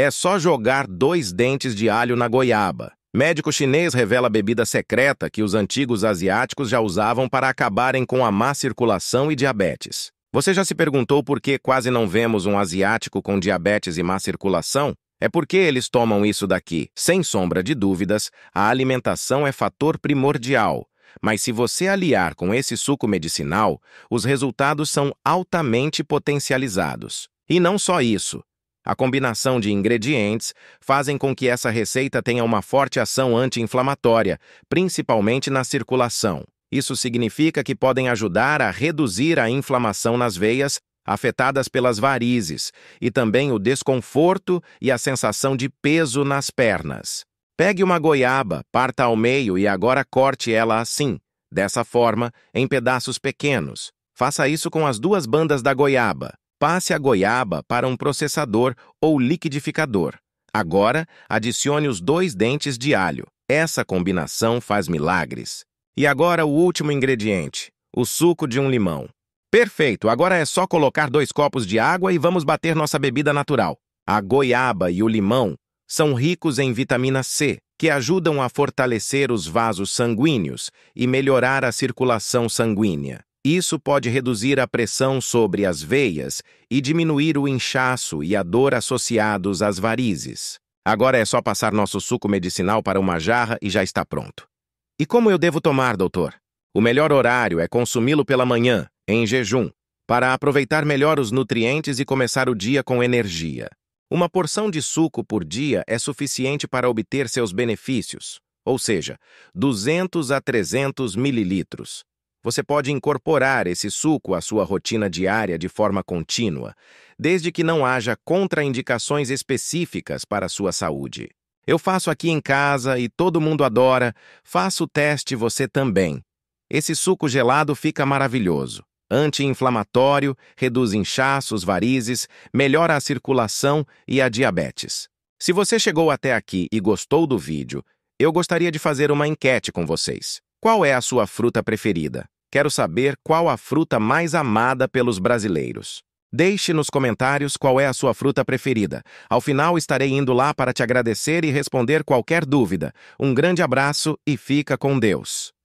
É só jogar dois dentes de alho na goiaba. Médico chinês revela bebida secreta que os antigos asiáticos já usavam para acabarem com a má circulação e diabetes. Você já se perguntou por que quase não vemos um asiático com diabetes e má circulação? É porque eles tomam isso daqui. Sem sombra de dúvidas, a alimentação é fator primordial. Mas se você aliar com esse suco medicinal, os resultados são altamente potencializados. E não só isso, a combinação de ingredientes fazem com que essa receita tenha uma forte ação anti-inflamatória, principalmente na circulação. Isso significa que podem ajudar a reduzir a inflamação nas veias afetadas pelas varizes e também o desconforto e a sensação de peso nas pernas. Pegue uma goiaba, parta ao meio e agora corte ela assim, dessa forma, em pedaços pequenos. Faça isso com as duas bandas da goiaba. Passe a goiaba para um processador ou liquidificador. Agora, adicione os dois dentes de alho. Essa combinação faz milagres. E agora o último ingrediente, o suco de um limão. Perfeito, agora é só colocar dois copos de água e vamos bater nossa bebida natural. A goiaba e o limão são ricos em vitamina C, que ajudam a fortalecer os vasos sanguíneos e melhorar a circulação sanguínea. Isso pode reduzir a pressão sobre as veias e diminuir o inchaço e a dor associados às varizes. Agora é só passar nosso suco medicinal para uma jarra e já está pronto. E como eu devo tomar, doutor? O melhor horário é consumi-lo pela manhã, em jejum, para aproveitar melhor os nutrientes e começar o dia com energia. Uma porção de suco por dia é suficiente para obter seus benefícios, ou seja, 200 a 300 mililitros. Você pode incorporar esse suco à sua rotina diária de forma contínua, desde que não haja contraindicações específicas para a sua saúde. Eu faço aqui em casa e todo mundo adora, faça o teste você também. Esse suco gelado fica maravilhoso. Anti-inflamatório, reduz inchaços, varizes, melhora a circulação e a diabetes. Se você chegou até aqui e gostou do vídeo, eu gostaria de fazer uma enquete com vocês. Qual é a sua fruta preferida? Quero saber qual a fruta mais amada pelos brasileiros. Deixe nos comentários qual é a sua fruta preferida. Ao final estarei indo lá para te agradecer e responder qualquer dúvida. Um grande abraço e fica com Deus.